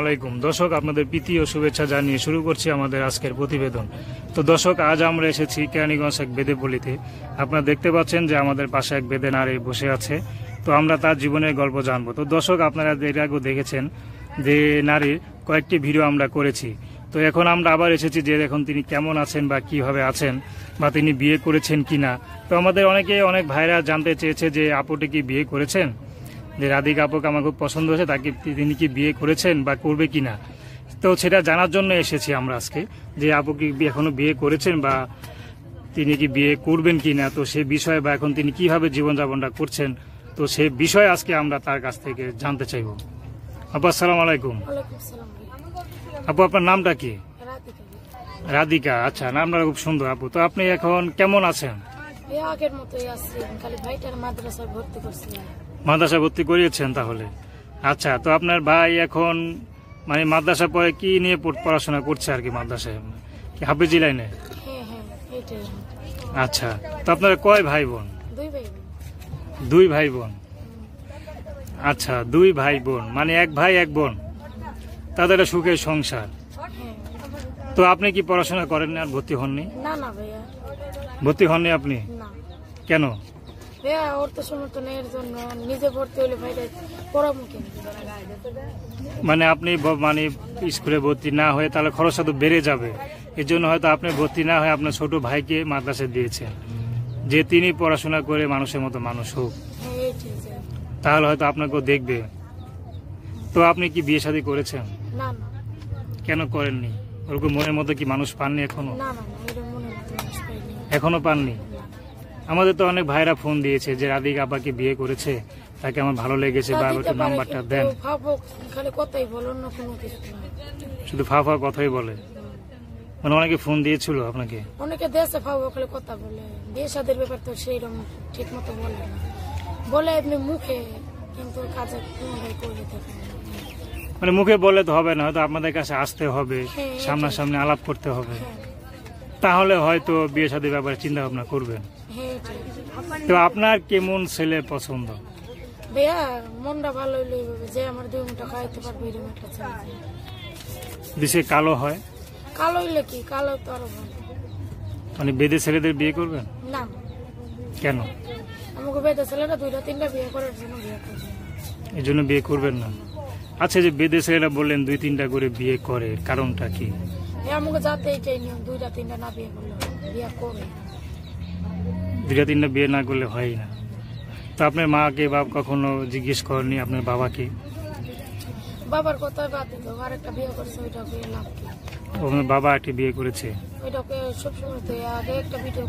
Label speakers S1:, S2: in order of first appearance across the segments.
S1: আলাইকুম দর্শক আপনাদের প্রীতি ও শুভেচ্ছা জানিয়ে শুরু করছি আমাদের আজকের প্রতিবেদন তো দর্শক আজ আমরা এসেছি কেরানীগঞ্জ এক বেদে পলিতে আপনারা দেখতে পাচ্ছেন যে আমাদের পাশে এক বেদে নারী বসে আছে তো আমরা তার জীবনের গল্প জানবো তো দর্শক আপনারা এর আগেও দেখেছেন যে নারীর কয়েকটি ভিডিও আমরা করেছি তো এখন আমরা আবার এসেছি যে এখন তিনি কেমন আছেন বা কিভাবে আছেন বা তিনি বিয়ে করেছেন কি না তো আমাদের অনেকে অনেক ভাইরা জানতে চেয়েছে যে আপুটি কি বিয়ে করেছেন যে রাধিকা আপুকে আমার খুব পছন্দ হয়েছে তাকে তিনি কি বিয়ে করেছেন বা করবে কি না তো সেটা জানার জন্য এসেছি আমরা আজকে যে আপু কি এখনো বিয়ে করেছেন বা তিনি কি বিয়ে করবেন কি না তো সে বিষয়ে বা এখন তিনি কিভাবে জীবনযাপনটা করছেন তো সে বিষয়ে আজকে আমরা তার কাছ থেকে জানতে চাইব আপু আসসালাম আলাইকুম আপু আপনার নামটা কি রাধিকা আচ্ছা নামটা খুব সুন্দর আপু তো আপনি এখন কেমন আছেন মাদ্রাসা ভর্তি করিয়েছেন তাহলে আচ্ছা তো আপনার ভাই এখন মানে মাদ্রাসা পরে কি নিয়ে পড়াশোনা করছে আর কি মাদ্রাসায় কি হাফিজি লাইনে হ্যাঁ,
S2: হ্যাঁ,
S1: আচ্ছা তো আপনারা কয় ভাই বোন দুই ভাই বোন আচ্ছা দুই ভাই বোন মানে এক ভাই এক বোন তাদের সুখের সংসার
S2: হ্যাঁ।
S1: তো আপনি কি পড়াশোনা করেন আর ভর্তি হননি ভর্তি হননি আপনি কেন মানে আপনি মানে স্কুলে ভর্তি না হয়ে তাহলে খরচা তো বেড়ে যাবে এর জন্য হয়তো আপনি ভর্তি না হয়ে আপনার ছোট ভাইকে মাদ্রাসে দিয়েছেন যে তিনি পড়াশোনা করে মানুষের মতো মানুষ হোক হ্যাঁ, তাহলে হয়তো আপনাকেও দেখবে তো আপনি কি বিয়ে শাদী করেছেন কেন করেননি ওরকম মনের মতো কি মানুষ পাননি এখনো এখনো পাননি আমাদের তো অনেক ভাইরা ফোন দিয়েছে যে রাধিক আপাকে বিয়ে করেছে তাকে আমার ভালো লেগেছে বা নাম্বারটা দেন শুধু ফা ফা কথাই বলে মানে অনেকে ফোন দিয়েছিল আপনাকে
S2: অনেকে দেশে ফা খালি কথা বলে বিয়ে ব্যাপার তো রকম ঠিক মতো বলে বলে এমনি মুখে কিন্তু কাজে
S1: মানে মুখে বলে তো হবে না হয়তো আপনাদের কাছে আসতে হবে হ্যাঁ, সামনাসামনি আলাপ করতে হবে হ্যাঁ। তাহলে হয়তো বিয়ে সাদের ব্যাপারে চিন্তা ভাবনা করবেন তো আপনার কেমন ছেলে পছন্দ
S2: মনটা ভালো হইলে যে আমার খাইতে পারবে কালো হয় কালো হইলে কি কালো তো
S1: মানে বেদে ছেলেদের বিয়ে করবেন না কেন
S2: দুইটা তিনটা বিয়ে
S1: এই জন্য বিয়ে করবেন না আচ্ছা যে বেদে ছেলেরা বললেন দুই তিনটা করে বিয়ে করে কারণটা কি
S2: আমাকে যাতে দুইটা তিনটা না বিয়ে করলে বিয়ে করে
S1: দুটা তিনটা বিয়ে না করলে হয় না তো আপনার মাকে বাপ কখনো জিজ্ঞেস করেনি আপনার বাবাকে
S2: বাবার কথা বাদ আর একটা বিয়ে করছে কি
S1: আপনার বাবা একটা বিয়ে করেছে
S2: ওইটাকে তো আগে একটা ভিডিও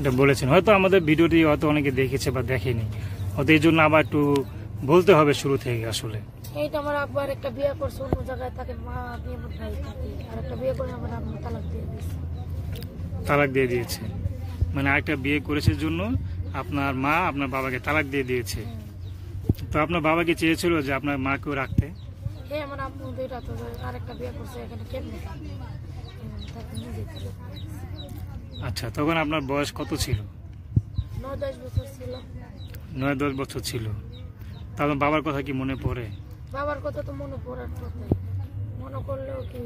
S1: এটা বলেছেন হয়তো আমাদের ভিডিওটি হয়তো অনেকে দেখেছে বা দেখেনি হয়তো এই জন্য আবার একটু বলতে হবে শুরু থেকে আসলে
S2: এইটা আমার আবার একটা বিয়ে করছে অন্য জায়গায় মা বিয়ে আর একটা বিয়ে আমার তালাক দিয়ে
S1: দিয়েছে তালাক দিয়ে দিয়েছে মানে আরেকটা বিয়ে করেছে জন্য আপনার মা আপনার বাবাকে তালাক দিয়ে দিয়েছে তো আপনার বাবাকে চেয়েছিল যে আপনার মাকেও রাখতে হ্যাঁ, আচ্ছা তখন আপনার বয়স কত ছিল নয় দশ বছর ছিল তখন তাহলে বাবার কথা কি মনে পড়ে
S2: বাবার কথা তো মনে পড়ার মনে করলেও কি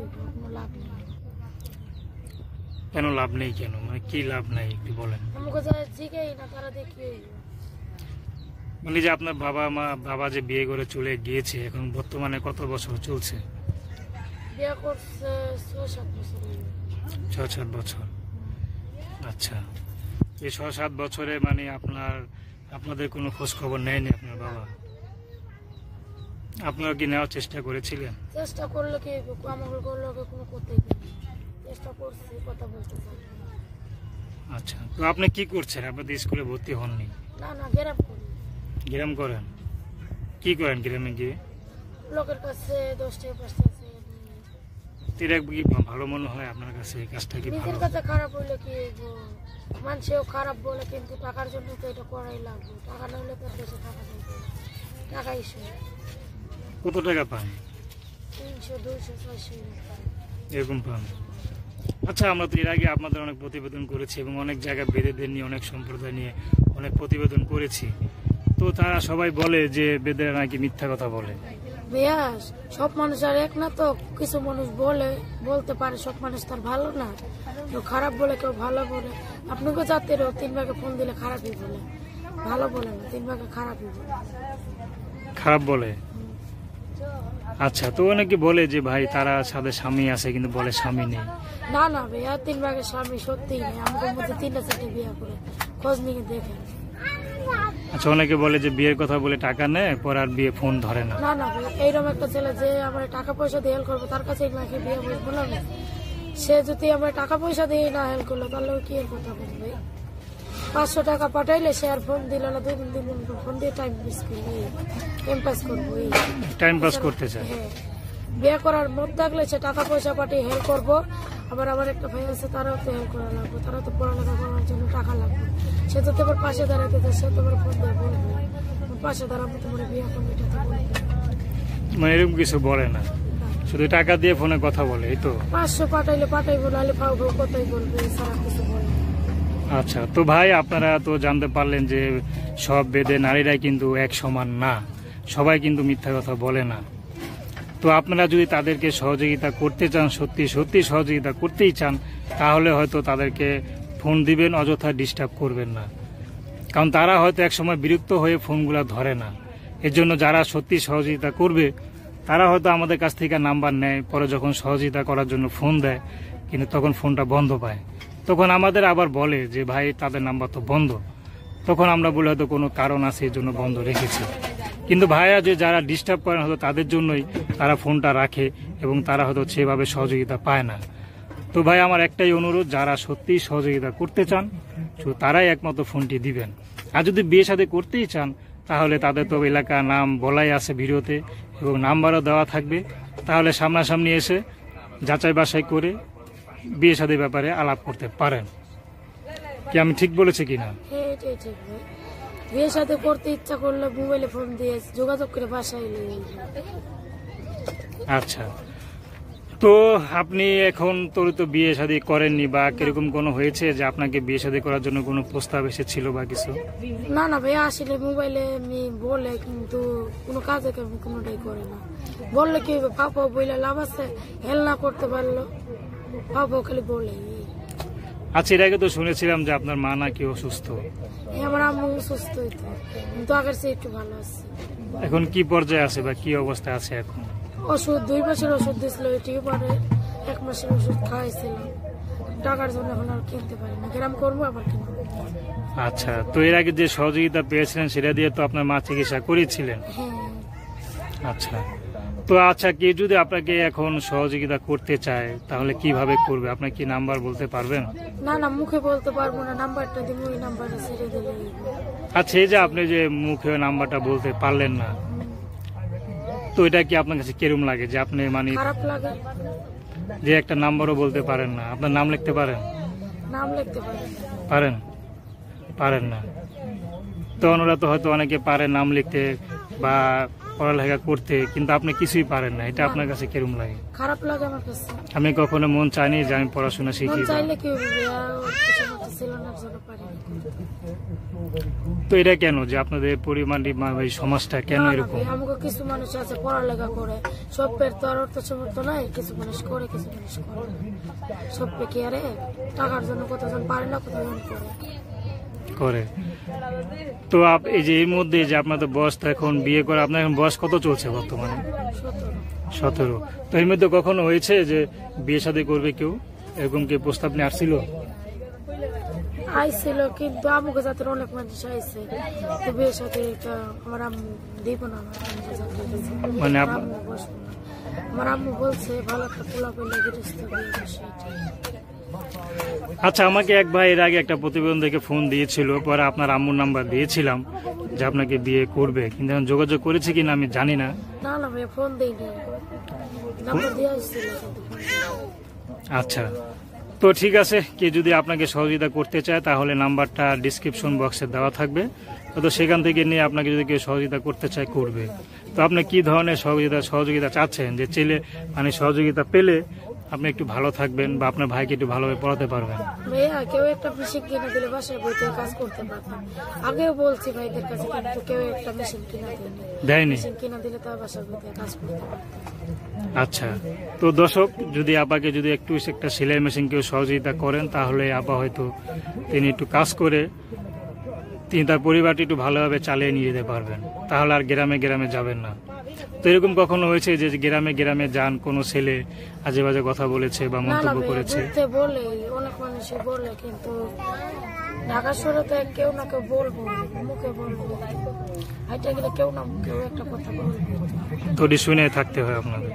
S2: লাভ নেই
S1: কেন লাভ নেই কেন মানে কি লাভ নেই একটু বলেন মানে যে আপনার বাবা মা বাবা যে বিয়ে করে চলে গিয়েছে এখন বর্তমানে কত বছর চলছে ছয় সাত বছর আচ্ছা এই ছয় সাত বছরে মানে আপনার আপনাদের কোনো খোঁজ খবর নেয়নি আপনার বাবা আপনারা কি নেওয়ার চেষ্টা করেছিলেন
S2: চেষ্টা করলে কি করলে কোনো করতে চেষ্টা করছি কথা বলতে
S1: আচ্ছা তো আপনি কি করছেন আপনি স্কুলে ভর্তি হননি
S2: না না গ্রাম করি
S1: গ্রাম করেন কি করেন গ্রামে গিয়ে
S2: লোকের কাছে দশ টাকা পাঁচ
S1: টাকা এটা ভালো মনে হয় আপনার কাছে কাজটা কি নিজের কাছে
S2: খারাপ হইলে কি মানুষেও খারাপ বলে কিন্তু টাকার জন্য তো এটা করাই লাগবে টাকা না হলে তো দেশে টাকা যাবে টাকা ইস্যু
S1: কত টাকা পান
S2: তিনশো দুইশো ছয়শো
S1: এরকম পান আচ্ছা আমরা তো এর আগে আপনাদের অনেক প্রতিবেদন করেছি এবং অনেক জায়গায় বেদেদের নিয়ে অনেক সম্প্রদায় নিয়ে অনেক প্রতিবেদন করেছি তো তারা সবাই বলে যে বেদেরা নাকি মিথ্যা কথা বলে ভাইয়া
S2: সব মানুষ আর এক না তো কিছু মানুষ বলে বলতে পারে সব মানুষ তার ভালো না কেউ খারাপ বলে কেউ ভালো বলে আপনাকে জাতেরও তিন ভাগে ফোন দিলে খারাপই বলে ভালো বলে না তিন ভাগে খারাপই বলে
S1: খারাপ বলে আচ্ছা তো অনেকে বলে যে ভাই তারা সাথে স্বামী আছে কিন্তু বলে স্বামী নেই
S2: না না ভাইয়া তিন ভাগের স্বামী সত্যিই নেই আমাদের মধ্যে তিনটা চারটে বিয়ে করে খোঁজ নিয়ে দেখে
S1: আচ্ছা অনেকে বলে যে বিয়ের কথা বলে টাকা নেয় পর আর বিয়ে ফোন ধরে না
S2: না না ভাইয়া এইরকম একটা ছেলে যে আমার টাকা পয়সা দিয়ে হেল্প করবো তার কাছে নাকি বিয়ে বলে না সে যদি আমার টাকা পয়সা দিয়ে না হেল্প করলো তাহলে কি এর কথা বলবে পাঁচশো টাকা পাঠাইলে সে আর ফোন দিল না দুদিন দিন ফোন দিয়ে টাইম পাস করবি টাইম পাস করবো টাইম পাস করতে চাই হ্যাঁ। বিয়ে করার মত থাকলে সে টাকা পয়সা পাঠিয়ে হেল্প করবো আবার আমার একটা ভাই আছে তারাও তো হেল্প করা লাগবে তারাও তো পড়ালেখা করার জন্য টাকা লাগবে সে তো তোমার পাশে দাঁড়াতে চায় সে তোমার ফোন দিয়ে বলবে পাশে দাঁড়াবো তোমার বিয়ে করবে এটা
S1: তো মানে এরকম কিছু বলে না শুধু টাকা দিয়ে ফোনে কথা বলে এই তো
S2: পাঁচশো পাঠাইলে পাঠাইবো নাহলে ফাউ ফাউ কথাই বলবে সারা কিছু বলবে
S1: আচ্ছা তো ভাই আপনারা তো জানতে পারলেন যে সব বেদে নারীরাই কিন্তু এক সমান না সবাই কিন্তু মিথ্যা কথা বলে না তো আপনারা যদি তাদেরকে সহযোগিতা করতে চান সত্যি সত্যি সহযোগিতা করতেই চান তাহলে হয়তো তাদেরকে ফোন দিবেন অযথা ডিস্টার্ব করবেন না কারণ তারা হয়তো একসময় বিরক্ত হয়ে ফোনগুলো ধরে না এর জন্য যারা সত্যি সহযোগিতা করবে তারা হয়তো আমাদের কাছ থেকে নাম্বার নেয় পরে যখন সহযোগিতা করার জন্য ফোন দেয় কিন্তু তখন ফোনটা বন্ধ পায় তখন আমাদের আবার বলে যে ভাই তাদের নাম্বার তো বন্ধ তখন আমরা বলে হয়তো কোনো কারণ আছে এই জন্য বন্ধ রেখেছি কিন্তু ভাইয়া যে যারা ডিস্টার্ব করেন হয়তো তাদের জন্যই তারা ফোনটা রাখে এবং তারা হয়তো সেভাবে সহযোগিতা পায় না তো ভাই আমার একটাই অনুরোধ যারা সত্যিই সহযোগিতা করতে চান তারাই একমাত্র ফোনটি দিবেন আর যদি বিয়ে সাথে করতেই চান তাহলে তাদের তো এলাকা নাম বলাই আছে ভিডিওতে এবং নাম্বারও দেওয়া থাকবে তাহলে সামনাসামনি এসে যাচাই বাছাই করে বিয়ে সাদের ব্যাপারে আলাপ করতে পারেন কি আমি ঠিক বলেছি কিনা
S2: হ্যাঁ, বিয়ে সাথে করতে ইচ্ছা করলে মোবাইলে ফোন দিয়ে যোগাযোগ করে বাসায়
S1: আচ্ছা তো আপনি এখন তোর তো বিয়ে শাদি করেননি বা কিরকম কোনো হয়েছে যে আপনাকে বিয়ে শাদি করার জন্য কোনো প্রস্তাব এসেছিল বা কিছু
S2: না না ভাই আসলে মোবাইলে আমি বলে কিন্তু কোনো কাজে কোনোটাই করে না বললে কি পাপা বইলে লাভ আছে হেলনা করতে পারলো
S1: আচ্ছা এর আগে তো শুনেছিলাম যে আপনার মা নাকি অসুস্থ
S2: আমার আম্মু অসুস্থ কিন্তু আগের এখন
S1: কি পর্যায়ে আছে বা কি অবস্থা আছে এখন
S2: ওষুধ দুই মাসের ওষুধ দিয়েছিল এটি পরে এক মাসের ওষুধ খাওয়াইছিলাম টাকার জন্য এখন আর কিনতে পারি করবো আচ্ছা তো
S1: এর আগে যে সহযোগিতা পেয়েছিলেন সেটা দিয়ে তো আপনার মা চিকিৎসা করেছিলেন হ্যাঁ। আচ্ছা তো আচ্ছা কেউ যদি আপনাকে এখন সহযোগিতা করতে চায় তাহলে কিভাবে করবে আপনার কি নাম্বার বলতে পারবেন
S2: না না মুখে বলতে পারবো না নাম্বারটা দিব ওই নাম্বারটা ছেড়ে
S1: আচ্ছা এই যে আপনি যে মুখে নাম্বারটা বলতে পারলেন না তো এটা কি আপনার কাছে কেরম লাগে যে আপনি মানে খারাপ লাগে যে একটা নাম্বারও বলতে পারেন না আপনার নাম লিখতে পারেন
S2: নাম লিখতে পারেন
S1: পারেন পারেন না তো ওনারা তো হয়তো অনেকে পারে নাম লিখতে বা পড়ালেখা করতে কিন্তু আপনি কিছুই পারেন না এটা আপনার কাছে কিরম লাগে
S2: খারাপ লাগে আমার কাছে
S1: আমি কখনো মন চাইনি যে আমি পড়াশোনা শিখি তো এটা কেন যে আপনাদের পরিমাণ সমাজটা কেন এরকম
S2: কিছু মানুষ আছে পড়ালেখা করে সব পের তো আর অর্থ সমর্থ নাই কিছু মানুষ করে কিছু মানুষ করে সব পে কি আরে টাকার জন্য কতজন পারে না কতজন করে
S1: করে তো আপ এই যে এর মধ্যে যে আপনাদের বয়স তো এখন বিয়ে করে আপনার এখন বয়স কত চলছে বর্তমানে সতেরো তো এর মধ্যে কখনো হয়েছে যে বিয়ে সাথে করবে কেউ এরকম কি প্রস্তাব নিয়ে আসছিল
S2: কিন্তু আম্মুকে অনেক মানুষ আইছে তো সাথে আমার আম্মু মানে আমার আম্মু বলছে ভালো একটা পোলা পেলে
S1: আচ্ছা আমাকে এক ভাই এর আগে একটা প্রতিবন্ধীকে ফোন দিয়েছিল পরে আপনার আম্মুর নাম্বার দিয়েছিলাম যে আপনাকে বিয়ে করবে কিন্তু এখন যোগাযোগ করেছে কিনা আমি জানি না আচ্ছা তো ঠিক আছে কে যদি আপনাকে সহযোগিতা করতে চায় তাহলে নাম্বারটা ডিসক্রিপশন বক্সে দেওয়া থাকবে তো সেখান থেকে নিয়ে আপনাকে যদি কেউ সহযোগিতা করতে চায় করবে তো আপনি কি ধরনের সহযোগিতা সহযোগিতা চাচ্ছেন যে ছেলে মানে সহযোগিতা পেলে আপনি একটু ভালো থাকবেন বা আপনার ভাইকে একটু ভালোভাবে পড়াতে পারবেন
S2: ভাইয়া কেউ একটা মেশিন কিনে দিলে বাসায় বইতে কাজ করতে পারতাম আগেও বলছি ভাইদের কাছে কিন্তু কেউ একটা মেশিন কিনে দিলে দেয়নি মেশিন কিনে দিলে তো বাসায় বইতে কাজ
S1: করতে আচ্ছা তো দর্শক যদি আপাকে যদি একটু একটা সেলাই মেশিন কেউ সহযোগিতা করেন তাহলে আপা হয়তো তিনি একটু কাজ করে তিনি তার পরিবারটি একটু ভালোভাবে চালিয়ে নিয়ে যেতে পারবেন তাহলে আর গ্রামে গ্রামে যাবেন না তো এরকম কখনো হয়েছে যে গ্রামে গ্রামে যান কোনো ছেলে আজে বাজে কথা বলেছে বা মন্তব্য করেছে
S2: বলে অনেক মানুষই বলে কিন্তু ঢাকা শহরে তো কেউ না কেউ বলবো মুখে বলবো হাইটা গেলে কেউ না কেউ একটা কথা বলবো তো
S1: শুনে থাকতে হয় আপনাদের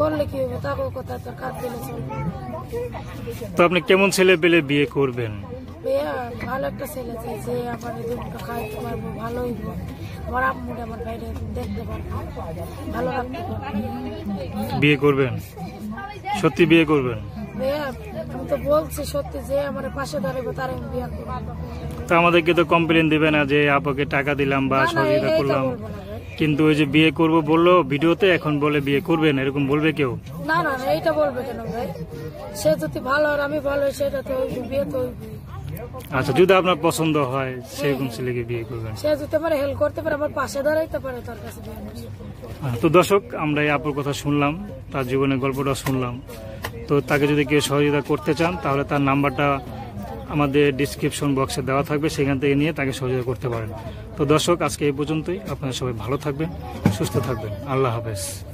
S2: বললে কি হবে তাকেও কথা তো কাজ দিলে তো
S1: আপনি কেমন ছেলে পেলে বিয়ে করবেন
S2: ভালো একটা ছেলে চাই যে আমার দুটো খাই তোমার ভালোই বিয়ে করবেন সত্যি বিয়ে করবেন আমি
S1: আমাদেরকে তো কমপ্লেন দেবে না যে আপাকে টাকা দিলাম বা করলাম কিন্তু ওই যে বিয়ে বললো ভিডিওতে এখন বলে বিয়ে করবেন এরকম বলবে কেউ
S2: না না এইটা বলবে কেন ভাই সে যদি ভালো আর আমি ভালো সেটা তো বিয়ে তো
S1: আচ্ছা যদি আপনার পছন্দ হয় সেরকম ছেলেকে বিয়ে করবেন
S2: সে যদি আমার হেল্প করতে পারে আমার পাশে দাঁড়াইতে পারে তার কাছে
S1: তো দর্শক আমরা এই আপুর কথা শুনলাম তার জীবনের গল্পটা শুনলাম তো তাকে যদি কেউ সহযোগিতা করতে চান তাহলে তার নাম্বারটা আমাদের ডিসক্রিপশন বক্সে দেওয়া থাকবে সেখান থেকে নিয়ে তাকে সহযোগিতা করতে পারেন তো দর্শক আজকে এই পর্যন্তই আপনারা সবাই ভালো থাকবেন সুস্থ থাকবেন আল্লাহ হাফেজ